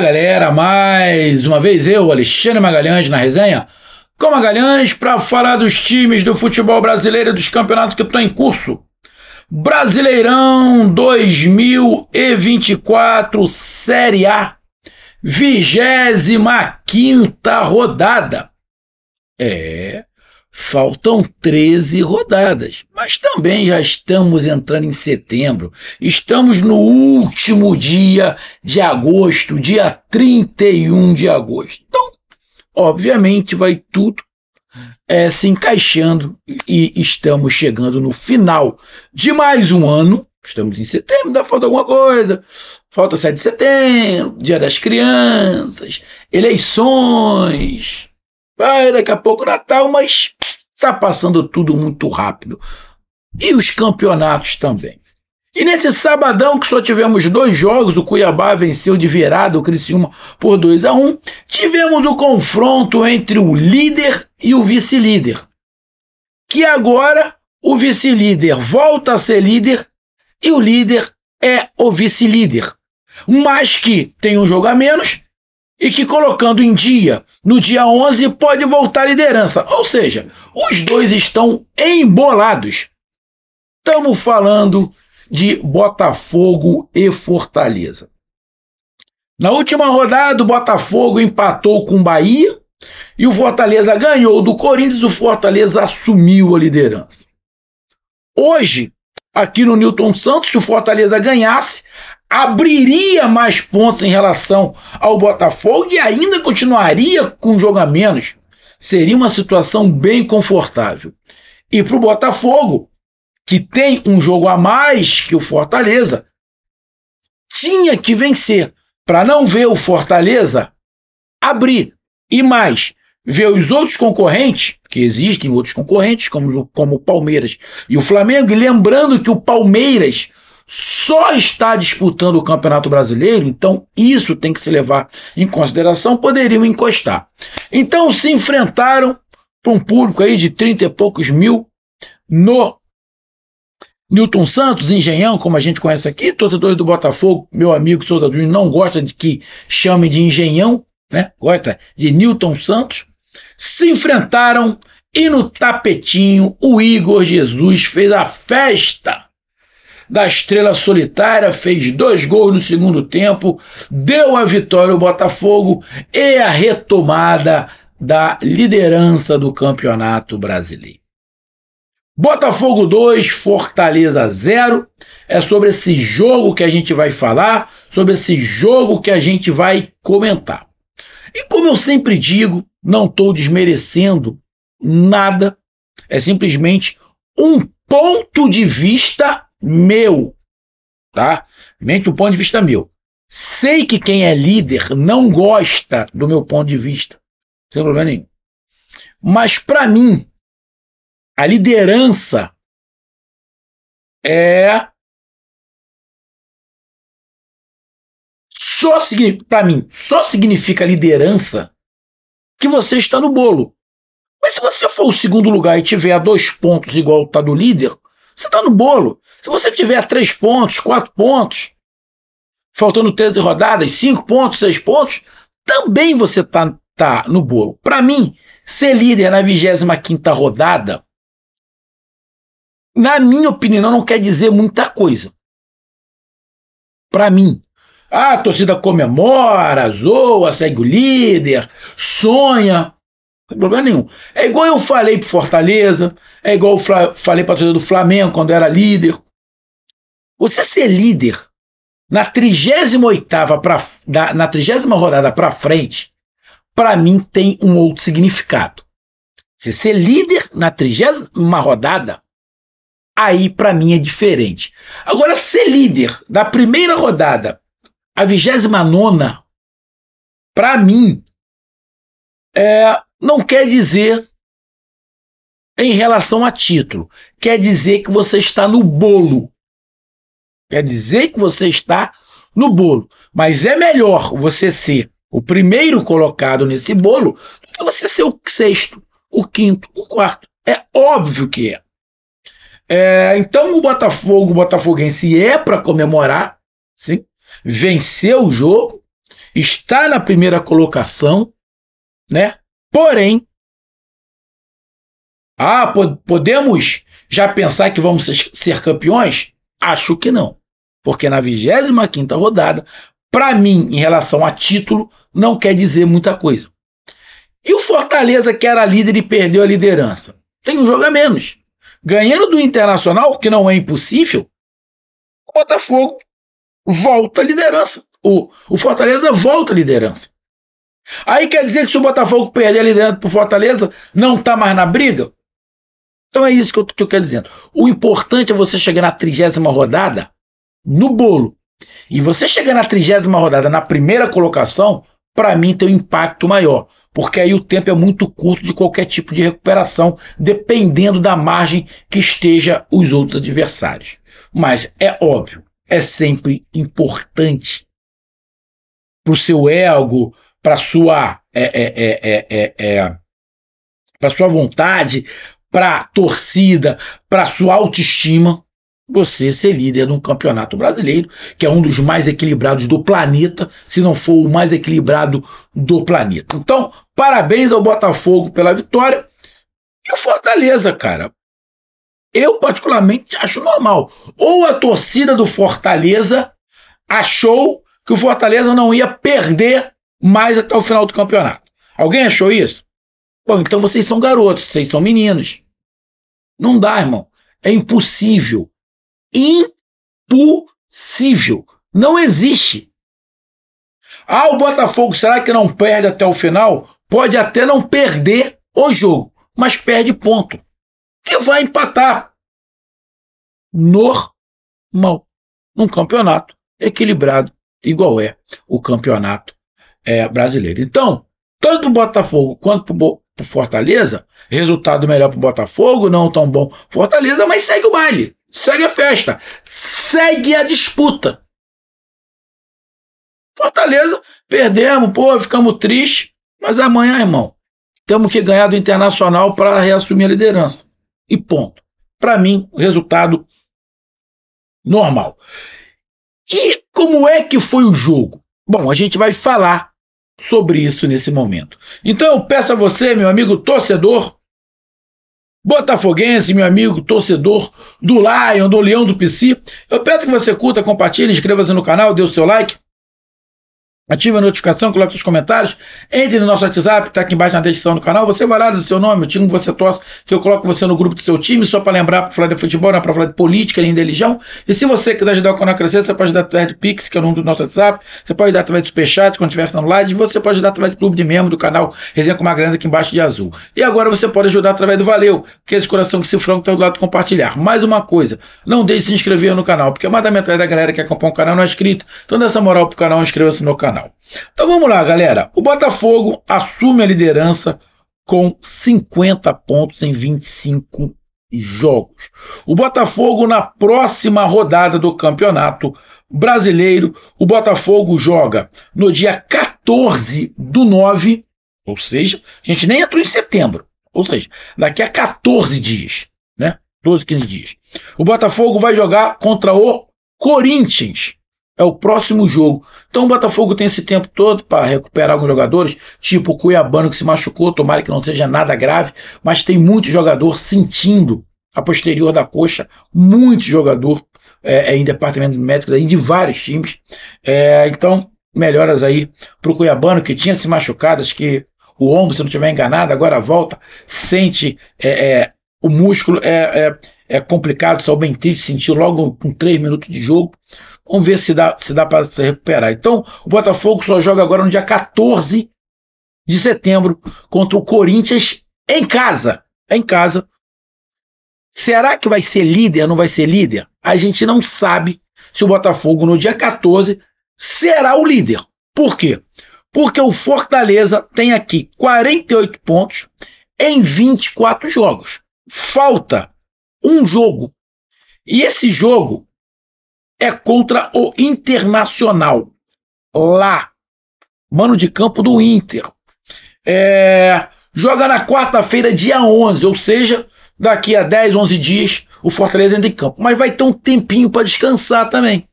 Fala galera, mais uma vez eu, Alexandre Magalhães, na resenha com Magalhães para falar dos times do futebol brasileiro e dos campeonatos que estão em curso. Brasileirão 2024 Série A, 25 quinta rodada. É, Faltam 13 rodadas, mas também já estamos entrando em setembro. Estamos no último dia de agosto, dia 31 de agosto. Então, obviamente, vai tudo é, se encaixando e estamos chegando no final de mais um ano. Estamos em setembro, ainda falta alguma coisa. Falta 7 de setembro, Dia das Crianças, eleições daqui a pouco Natal, mas está passando tudo muito rápido. E os campeonatos também. E nesse sabadão que só tivemos dois jogos, o Cuiabá venceu de virada o Criciúma por 2 a 1 um, tivemos o um confronto entre o líder e o vice-líder. Que agora o vice-líder volta a ser líder e o líder é o vice-líder. Mas que tem um jogo a menos e que colocando em dia, no dia 11, pode voltar à liderança. Ou seja, os dois estão embolados. Estamos falando de Botafogo e Fortaleza. Na última rodada, o Botafogo empatou com o Bahia e o Fortaleza ganhou do Corinthians. O Fortaleza assumiu a liderança. Hoje, aqui no Newton Santos, se o Fortaleza ganhasse, abriria mais pontos em relação ao Botafogo e ainda continuaria com um jogo a menos. Seria uma situação bem confortável. E para o Botafogo, que tem um jogo a mais que o Fortaleza, tinha que vencer para não ver o Fortaleza abrir. E mais, ver os outros concorrentes, que existem outros concorrentes, como, como o Palmeiras e o Flamengo, e lembrando que o Palmeiras só está disputando o Campeonato Brasileiro, então isso tem que se levar em consideração, poderiam encostar. Então se enfrentaram para um público aí de 30 e poucos mil no Newton Santos, engenhão, como a gente conhece aqui, torcedor do Botafogo, meu amigo Souza Júnior, não gosta de que chame de engenhão, né? gosta de Newton Santos, se enfrentaram e no tapetinho o Igor Jesus fez a festa da estrela solitária, fez dois gols no segundo tempo, deu a vitória ao Botafogo e a retomada da liderança do Campeonato Brasileiro. Botafogo 2, Fortaleza 0. É sobre esse jogo que a gente vai falar, sobre esse jogo que a gente vai comentar. E como eu sempre digo, não estou desmerecendo nada, é simplesmente um ponto de vista meu, tá? Mente o ponto de vista meu. Sei que quem é líder não gosta do meu ponto de vista, sem problema nenhum. Mas para mim, a liderança é só para mim só significa liderança que você está no bolo. Mas se você for o segundo lugar e tiver a dois pontos igual tá do líder, você está no bolo. Se você tiver três pontos, quatro pontos, faltando três rodadas, cinco pontos, seis pontos, também você tá, tá no bolo. Para mim, ser líder na 25 rodada, na minha opinião, não quer dizer muita coisa. Para mim. Ah, a torcida comemora, zoa, segue o líder, sonha. Não tem problema nenhum. É igual eu falei pro Fortaleza, é igual eu falei pra torcida do Flamengo quando era líder. Você ser líder na 38 pra, da, na 30 rodada para frente, para mim tem um outro significado. Você ser líder na 30 rodada, aí para mim é diferente. Agora, ser líder da primeira rodada à 29, para mim, é, não quer dizer em relação a título. Quer dizer que você está no bolo Quer dizer que você está no bolo. Mas é melhor você ser o primeiro colocado nesse bolo do que você ser o sexto, o quinto, o quarto. É óbvio que é. é então o Botafogo, o Botafoguense é para comemorar, sim, venceu o jogo, está na primeira colocação, né? Porém, ah, podemos já pensar que vamos ser campeões? Acho que não. Porque na 25 rodada, para mim, em relação a título, não quer dizer muita coisa. E o Fortaleza, que era líder e perdeu a liderança? Tem um jogo a menos. Ganhando do Internacional, que não é impossível, o Botafogo volta à liderança. O, o Fortaleza volta à liderança. Aí quer dizer que se o Botafogo perder a liderança para o Fortaleza, não está mais na briga? Então é isso que eu, que quero dizendo. O importante é você chegar na trigésima rodada no bolo, e você chega na trigésima rodada, na primeira colocação, para mim tem um impacto maior, porque aí o tempo é muito curto de qualquer tipo de recuperação, dependendo da margem que esteja os outros adversários. Mas é óbvio, é sempre importante para o seu ego, para sua é, é, é, para sua vontade, para torcida, para sua autoestima, você ser líder num campeonato brasileiro, que é um dos mais equilibrados do planeta, se não for o mais equilibrado do planeta. Então, parabéns ao Botafogo pela vitória. E o Fortaleza, cara. Eu, particularmente, acho normal. Ou a torcida do Fortaleza achou que o Fortaleza não ia perder mais até o final do campeonato. Alguém achou isso? Bom, então vocês são garotos, vocês são meninos. Não dá, irmão. É impossível Impossível. Não existe. Ah, o Botafogo, será que não perde até o final? Pode até não perder o jogo, mas perde ponto. E vai empatar. Normal. Num campeonato equilibrado, igual é o campeonato é, brasileiro. Então, tanto o Botafogo quanto o Fortaleza, resultado melhor para o Botafogo, não tão bom Fortaleza, mas segue o baile. Segue a festa. Segue a disputa. Fortaleza, perdemos, pô, ficamos tristes. Mas amanhã, irmão, temos que ganhar do Internacional para reassumir a liderança. E ponto. Para mim, resultado normal. E como é que foi o jogo? Bom, a gente vai falar sobre isso nesse momento. Então, peço a você, meu amigo torcedor, Botafoguense, meu amigo, torcedor do Lion, do Leão, do PC, eu peço que você curta, compartilhe, inscreva-se no canal, dê o seu like. Ative a notificação, coloque os comentários, entre no nosso WhatsApp, está aqui embaixo na descrição do canal. Você vai lá diz o seu nome, o time que você torce, que eu coloco você no grupo do seu time, só para lembrar para falar de futebol, não é para falar de política nem de religião. E se você quiser ajudar o canal a crescer, você pode ajudar através do Pix, que é o nome do nosso WhatsApp. Você pode ajudar através do Superchat, quando estiver fazendo live. Você pode ajudar através do clube de membro do canal Resenha com uma Grande aqui embaixo de azul. E agora você pode ajudar através do Valeu, que é de coração que se franco está do lado de compartilhar. Mais uma coisa, não deixe de se inscrever no canal, porque mais da metade da galera que acompanha o canal não é inscrito. Então dá essa moral pro canal, inscreva-se no canal. Então vamos lá, galera. O Botafogo assume a liderança com 50 pontos em 25 jogos. O Botafogo na próxima rodada do campeonato brasileiro, o Botafogo joga no dia 14 do 9, ou seja, a gente nem entrou em setembro, ou seja, daqui a 14 dias, né? 12, 15 dias. O Botafogo vai jogar contra o Corinthians. É o próximo jogo. Então o Botafogo tem esse tempo todo para recuperar alguns jogadores, tipo o Cuiabano que se machucou, tomara que não seja nada grave, mas tem muito jogador sentindo a posterior da coxa, muito jogador é, é em departamento médico aí de vários times. É, então, melhoras aí para o Cuiabano que tinha se machucado, acho que o ombro, se não estiver enganado, agora volta, sente é, é o músculo é, é, é complicado, saiu bem triste, sentiu logo com três minutos de jogo. Vamos ver se dá, se dá para se recuperar. Então, o Botafogo só joga agora no dia 14 de setembro contra o Corinthians em casa. Em casa. Será que vai ser líder? Não vai ser líder? A gente não sabe se o Botafogo no dia 14 será o líder. Por quê? Porque o Fortaleza tem aqui 48 pontos em 24 jogos. Falta um jogo. E esse jogo é contra o Internacional, lá, mano de campo do Inter. É, joga na quarta-feira, dia 11, ou seja, daqui a 10, 11 dias, o Fortaleza entra em campo. Mas vai ter um tempinho para descansar também.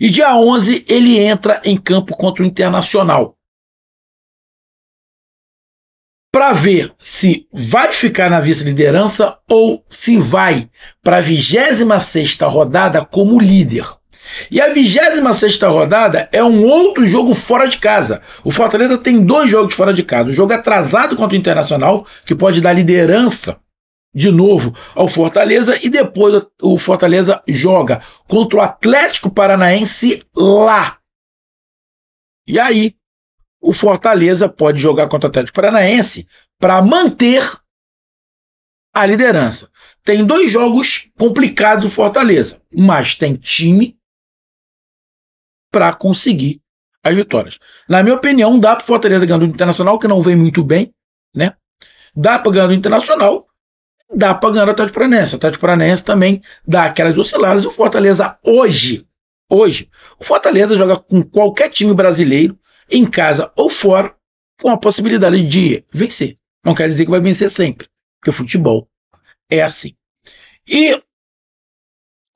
E dia 11 ele entra em campo contra o Internacional para ver se vai ficar na vice-liderança ou se vai para a 26 rodada como líder. E a 26 rodada é um outro jogo fora de casa. O Fortaleza tem dois jogos fora de casa: um jogo atrasado contra o Internacional, que pode dar liderança de novo ao Fortaleza, e depois o Fortaleza joga contra o Atlético Paranaense lá. E aí o Fortaleza pode jogar contra o Atlético Paranaense para manter a liderança. Tem dois jogos complicados o Fortaleza, mas tem time para conseguir as vitórias. Na minha opinião, dá para o Fortaleza ganhar do Internacional, que não vem muito bem, né? Dá para ganhar do Internacional, dá para ganhar do Atlético Paranaense. O Atlético Paranaense também dá aquelas osciladas. O Fortaleza hoje, hoje, o Fortaleza joga com qualquer time brasileiro em casa ou fora, com a possibilidade de vencer. Não quer dizer que vai vencer sempre, porque o futebol é assim. E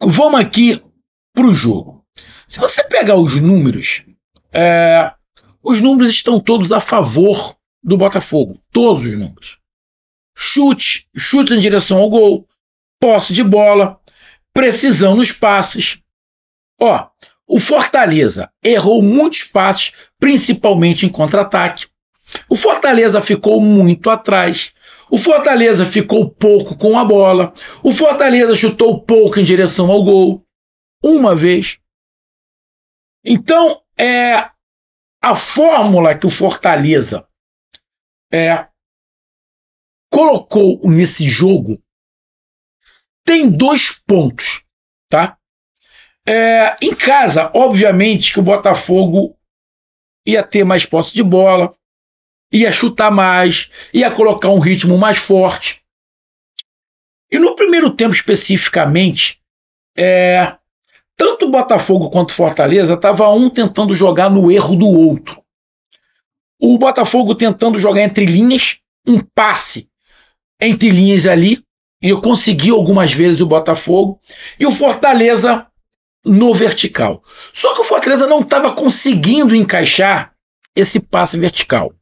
vamos aqui para o jogo. Se você pegar os números, é, os números estão todos a favor do Botafogo. Todos os números. Chute, chute em direção ao gol, posse de bola, precisão nos passes. Ó, o Fortaleza errou muitos passes, principalmente em contra-ataque. O Fortaleza ficou muito atrás. O Fortaleza ficou pouco com a bola. O Fortaleza chutou pouco em direção ao gol. Uma vez. Então, é a fórmula que o Fortaleza é, colocou nesse jogo tem dois pontos, tá? É, em casa, obviamente que o Botafogo ia ter mais posse de bola, ia chutar mais, ia colocar um ritmo mais forte. E no primeiro tempo especificamente, é, tanto o Botafogo quanto o Fortaleza estava um tentando jogar no erro do outro. O Botafogo tentando jogar entre linhas, um passe entre linhas ali, e eu consegui algumas vezes o Botafogo, e o Fortaleza no vertical. Só que o Fortaleza não estava conseguindo encaixar esse passe vertical.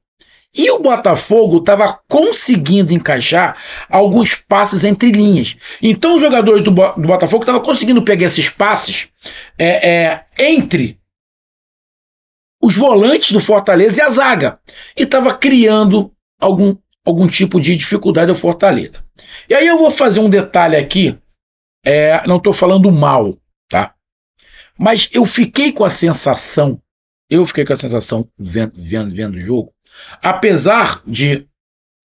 E o Botafogo estava conseguindo encaixar alguns passes entre linhas. Então os jogadores do, Bo do Botafogo estavam conseguindo pegar esses passes é, é, entre os volantes do Fortaleza e a zaga. E estava criando algum, algum tipo de dificuldade ao Fortaleza. E aí eu vou fazer um detalhe aqui. É, não estou falando mal, mas eu fiquei com a sensação, eu fiquei com a sensação vendo, vendo, vendo o jogo, apesar de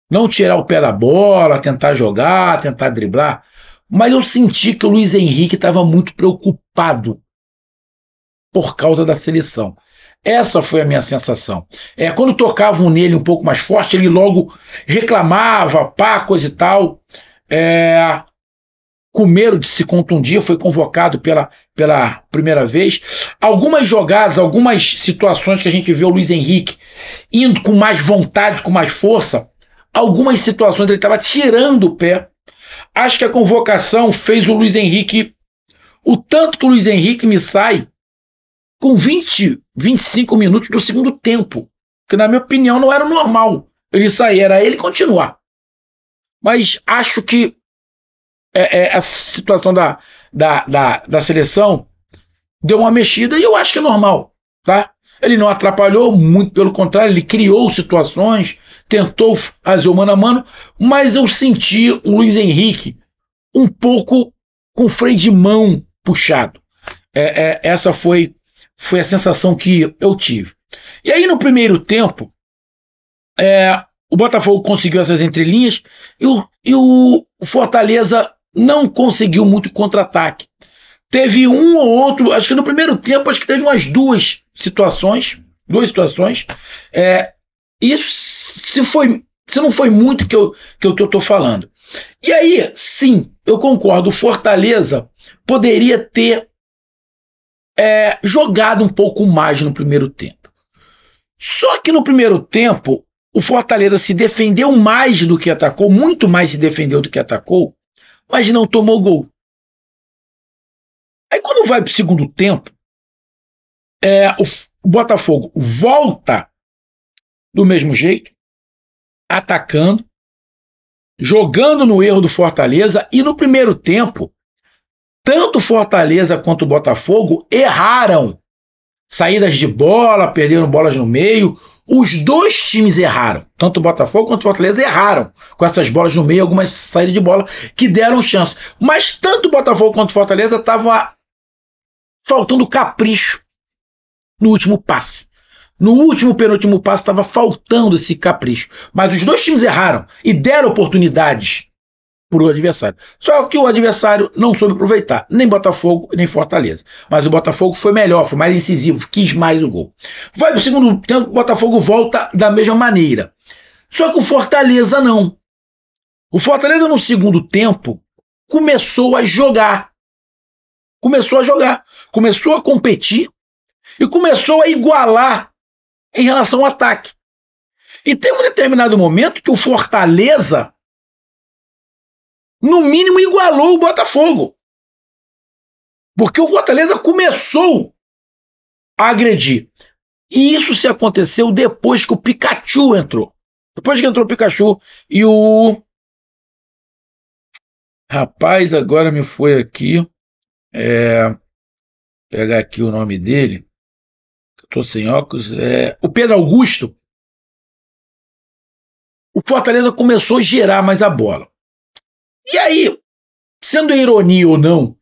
não tirar o pé da bola, tentar jogar, tentar driblar, mas eu senti que o Luiz Henrique estava muito preocupado por causa da seleção. Essa foi a minha sensação. É, quando tocavam nele um pouco mais forte, ele logo reclamava, pá, coisa e tal. É, com medo de se contundir, foi convocado pela, pela primeira vez. Algumas jogadas, algumas situações que a gente viu o Luiz Henrique indo com mais vontade, com mais força, algumas situações ele estava tirando o pé. Acho que a convocação fez o Luiz Henrique. O tanto que o Luiz Henrique me sai com 20, 25 minutos do segundo tempo. Que, na minha opinião, não era normal ele sair, era ele continuar. Mas acho que é, é, a situação da, da, da, da seleção deu uma mexida e eu acho que é normal, tá? Ele não atrapalhou, muito pelo contrário, ele criou situações, tentou fazer o mano a mano, mas eu senti o Luiz Henrique um pouco com freio de mão puxado. É, é, essa foi, foi a sensação que eu tive. E aí, no primeiro tempo, é, o Botafogo conseguiu essas entrelinhas e o, e o Fortaleza não conseguiu muito contra-ataque. Teve um ou outro, acho que no primeiro tempo, acho que teve umas duas situações, duas situações. É, isso se foi, se não foi muito que eu que eu estou falando. E aí, sim, eu concordo. Fortaleza poderia ter é, jogado um pouco mais no primeiro tempo. Só que no primeiro tempo o Fortaleza se defendeu mais do que atacou, muito mais se defendeu do que atacou mas não tomou gol. Aí quando vai para o segundo tempo, é, o Botafogo volta do mesmo jeito, atacando, jogando no erro do Fortaleza e no primeiro tempo, tanto Fortaleza quanto o Botafogo erraram. Saídas de bola, perderam bolas no meio, os dois times erraram, tanto o Botafogo quanto o Fortaleza erraram com essas bolas no meio, algumas saídas de bola que deram chance. Mas tanto o Botafogo quanto o Fortaleza estava faltando capricho no último passe. No último penúltimo passe estava faltando esse capricho. Mas os dois times erraram e deram oportunidades por o adversário. Só que o adversário não soube aproveitar, nem Botafogo, nem Fortaleza. Mas o Botafogo foi melhor, foi mais incisivo, quis mais o gol. Vai para o segundo tempo, o Botafogo volta da mesma maneira. Só que o Fortaleza não. O Fortaleza no segundo tempo começou a jogar. Começou a jogar, começou a competir e começou a igualar em relação ao ataque. E tem um determinado momento que o Fortaleza no mínimo igualou o Botafogo. Porque o Fortaleza começou a agredir. E isso se aconteceu depois que o Pikachu entrou. Depois que entrou o Pikachu e o. Rapaz, agora me foi aqui. É... Vou pegar aqui o nome dele. estou sem óculos. É... O Pedro Augusto. O Fortaleza começou a gerar mais a bola. E aí, sendo ironia ou não,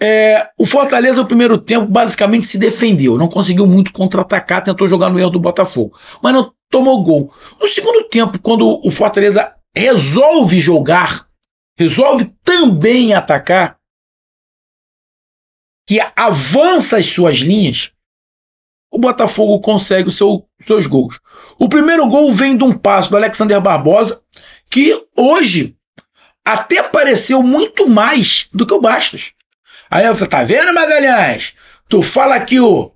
é, o Fortaleza no primeiro tempo basicamente se defendeu, não conseguiu muito contra-atacar, tentou jogar no erro do Botafogo, mas não tomou gol. No segundo tempo, quando o Fortaleza resolve jogar, resolve também atacar, que avança as suas linhas, o Botafogo consegue os seu, seus gols. O primeiro gol vem de um passo do Alexander Barbosa, que hoje até pareceu muito mais do que o Bastos. Aí você tá vendo, Magalhães? Tu fala que o,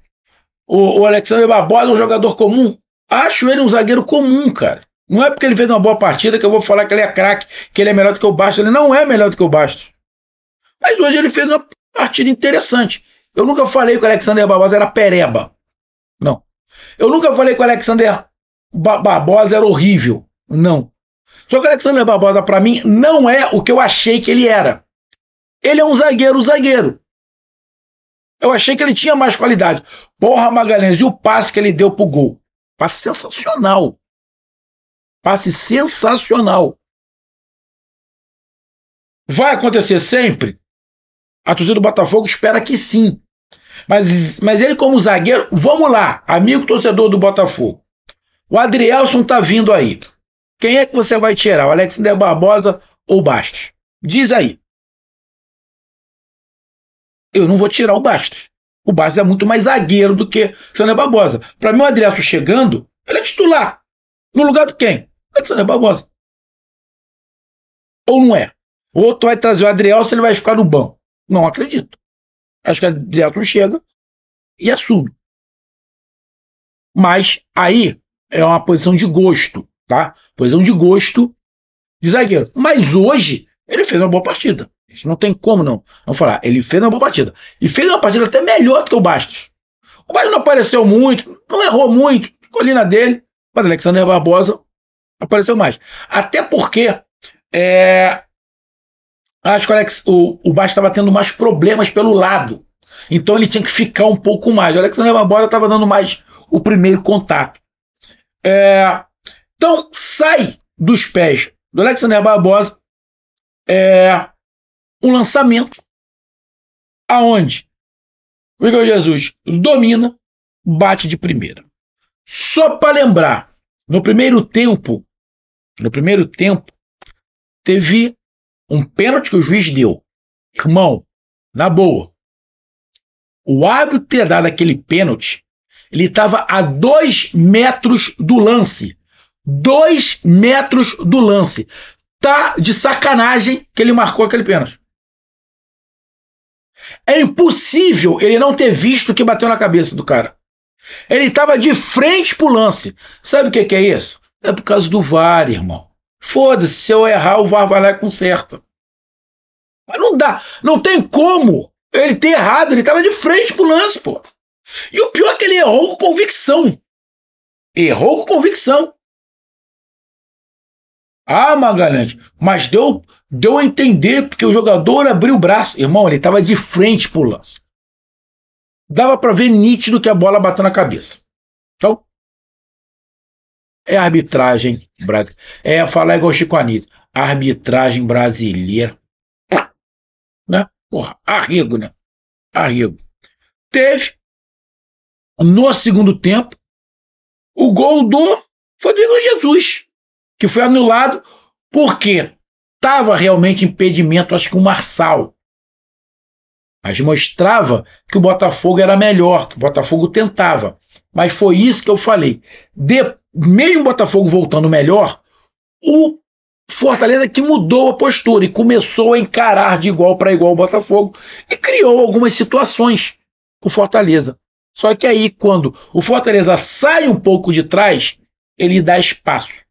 o, o Alexandre Barbosa é um jogador comum. Acho ele um zagueiro comum, cara. Não é porque ele fez uma boa partida que eu vou falar que ele é craque, que ele é melhor do que o Bastos. Ele não é melhor do que o Bastos. Mas hoje ele fez uma partida interessante. Eu nunca falei que o Alexander Barbosa era pereba. Não. Eu nunca falei que o Alexander Barbosa era horrível. Não. Só que o Alexandre Barbosa, para mim, não é o que eu achei que ele era. Ele é um zagueiro, zagueiro. Eu achei que ele tinha mais qualidade. Porra, Magalhães, e o passe que ele deu pro gol? Passe sensacional. Passe sensacional. Vai acontecer sempre? A torcida do Botafogo espera que sim. Mas, mas ele, como zagueiro, vamos lá, amigo torcedor do Botafogo. O Adrielson tá vindo aí. Quem é que você vai tirar? O Alexander Barbosa ou o Bastos? Diz aí. Eu não vou tirar o Bastos. O Bastos é muito mais zagueiro do que Alexander Barbosa. Para mim, o Adriano chegando, ele é titular. No lugar de quem? Alexander Barbosa. Ou não é? Ou tu vai trazer o Adriel se ele vai ficar no banco. Não acredito. Acho que o Adriel chega e assume. Mas aí é uma posição de gosto tá? Posição de gosto de zagueiro. Mas hoje ele fez uma boa partida. Isso não tem como não, não falar. Ele fez uma boa partida. E fez uma partida até melhor do que o Bastos. O Bastos não apareceu muito, não errou muito, colina dele, mas Alexander Barbosa apareceu mais. Até porque é, acho que o, Alex, o, o Bastos estava tendo mais problemas pelo lado. Então ele tinha que ficar um pouco mais. O Alexander Barbosa estava dando mais o primeiro contato. É, então, sai dos pés do Alexander Barbosa é, um lançamento aonde o Igor Jesus domina, bate de primeira. Só para lembrar, no primeiro tempo, no primeiro tempo, teve um pênalti que o juiz deu. Irmão, na boa. O árbitro ter dado aquele pênalti, ele estava a dois metros do lance dois metros do lance. Tá de sacanagem que ele marcou aquele pênalti. É impossível ele não ter visto que bateu na cabeça do cara. Ele estava de frente pro lance. Sabe o que, que é isso? É por causa do VAR, irmão. Foda-se, se eu errar, o VAR vai lá e conserta. Mas não dá, não tem como ele ter errado, ele estava de frente pro lance, pô. E o pior é que ele errou com convicção. Errou com convicção. Ah, Magalhães, mas deu, deu a entender porque o jogador abriu o braço. Irmão, ele estava de frente para o lance. Dava para ver nítido que a bola bateu na cabeça. Então, é a arbitragem É falar igual Chico Anísio. Arbitragem brasileira. Né? Porra, arrego, né? Arrego. Teve, no segundo tempo, o gol do Rodrigo Jesus que foi anulado porque estava realmente impedimento, acho que o Marçal. Mas mostrava que o Botafogo era melhor, que o Botafogo tentava. Mas foi isso que eu falei. De, mesmo o Botafogo voltando melhor, o Fortaleza que mudou a postura e começou a encarar de igual para igual o Botafogo e criou algumas situações com o Fortaleza. Só que aí, quando o Fortaleza sai um pouco de trás, ele dá espaço.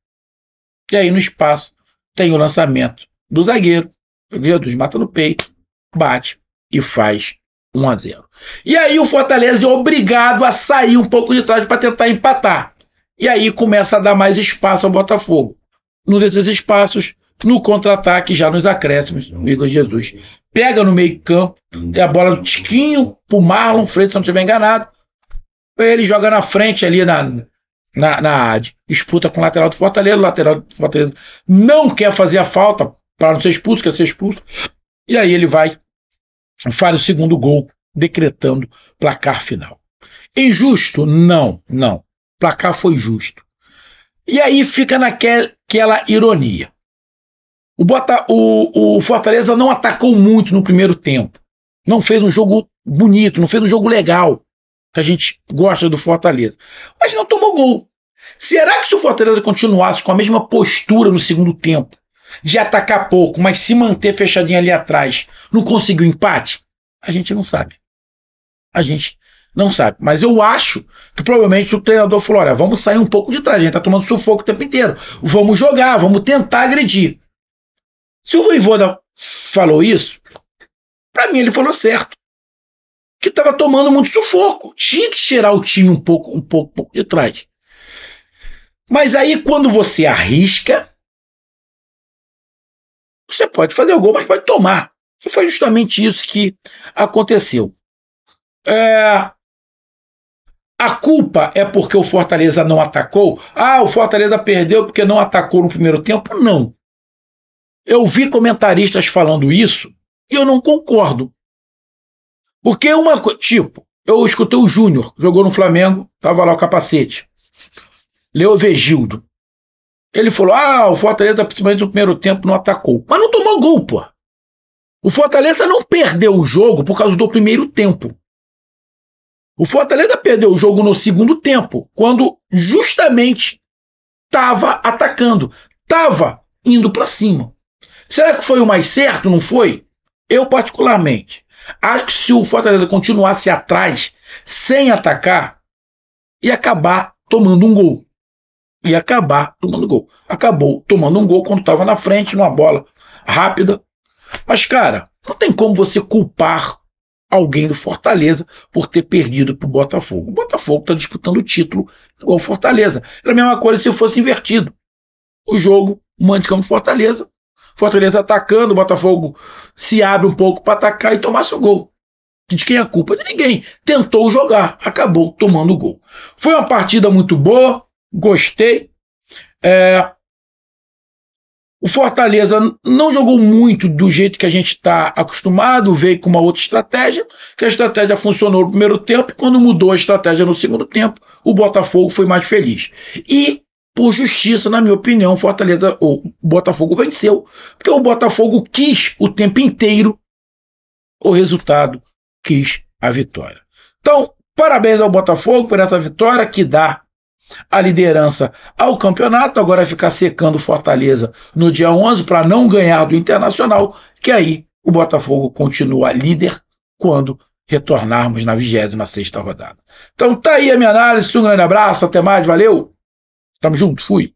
E aí no espaço tem o lançamento do zagueiro. O Jesus mata no peito, bate e faz 1 a 0. E aí o Fortaleza é obrigado a sair um pouco de trás para tentar empatar. E aí começa a dar mais espaço ao Botafogo. Num desses espaços, no contra-ataque, já nos acréscimos, o Igor Jesus pega no meio-campo, é a bola do Tiquinho pro Marlon Freitas, se não estiver enganado. Ele joga na frente ali na, na, na AD. Disputa com o lateral do Fortaleza, o lateral do Fortaleza não quer fazer a falta para não ser expulso, quer ser expulso. E aí ele vai, faz o segundo gol, decretando placar final. Injusto? Não, não. Placar foi justo. E aí fica naquela ironia. O, Bota, o, o Fortaleza não atacou muito no primeiro tempo. Não fez um jogo bonito, não fez um jogo legal que a gente gosta do Fortaleza. Mas não tomou gol. Será que se o Fortaleza continuasse com a mesma postura no segundo tempo, de atacar pouco, mas se manter fechadinho ali atrás, não conseguiu empate? A gente não sabe. A gente não sabe. Mas eu acho que provavelmente o treinador falou: olha, vamos sair um pouco de trás, a gente tá tomando sufoco o tempo inteiro. Vamos jogar, vamos tentar agredir. Se o Voivoda falou isso, para mim ele falou certo que estava tomando muito sufoco. Tinha que tirar o time um pouco, um pouco, um pouco de trás. Mas aí quando você arrisca, você pode fazer o gol, mas pode tomar. E foi justamente isso que aconteceu. É... A culpa é porque o Fortaleza não atacou? Ah, o Fortaleza perdeu porque não atacou no primeiro tempo? Não. Eu vi comentaristas falando isso e eu não concordo. Porque uma Tipo, eu escutei o Júnior, jogou no Flamengo, tava lá o capacete. Leo Vegildo. Ele falou: ah, o Fortaleza, principalmente no primeiro tempo, não atacou. Mas não tomou gol, pô. O Fortaleza não perdeu o jogo por causa do primeiro tempo. O Fortaleza perdeu o jogo no segundo tempo, quando justamente estava atacando, estava indo para cima. Será que foi o mais certo? Não foi? Eu, particularmente, Acho que se o Fortaleza continuasse atrás, sem atacar, ia acabar tomando um gol. Ia acabar tomando gol. Acabou tomando um gol quando estava na frente, numa bola rápida. Mas, cara, não tem como você culpar alguém do Fortaleza por ter perdido para o Botafogo. O Botafogo está disputando o título igual o Fortaleza. Era a mesma coisa se fosse invertido. O jogo, o Manticão do Fortaleza, Fortaleza atacando, o Botafogo se abre um pouco para atacar e tomar seu gol. De quem é a culpa? De ninguém. Tentou jogar, acabou tomando o gol. Foi uma partida muito boa, gostei. É... O Fortaleza não jogou muito do jeito que a gente está acostumado, veio com uma outra estratégia, que a estratégia funcionou no primeiro tempo, e quando mudou a estratégia no segundo tempo, o Botafogo foi mais feliz. E por justiça, na minha opinião, Fortaleza, o Botafogo venceu, porque o Botafogo quis o tempo inteiro o resultado, quis a vitória. Então, parabéns ao Botafogo por essa vitória que dá a liderança ao campeonato, agora ficar secando Fortaleza no dia 11 para não ganhar do Internacional, que aí o Botafogo continua líder quando retornarmos na 26ª rodada. Então tá aí a minha análise, um grande abraço, até mais, valeu! Tamo junto, fui.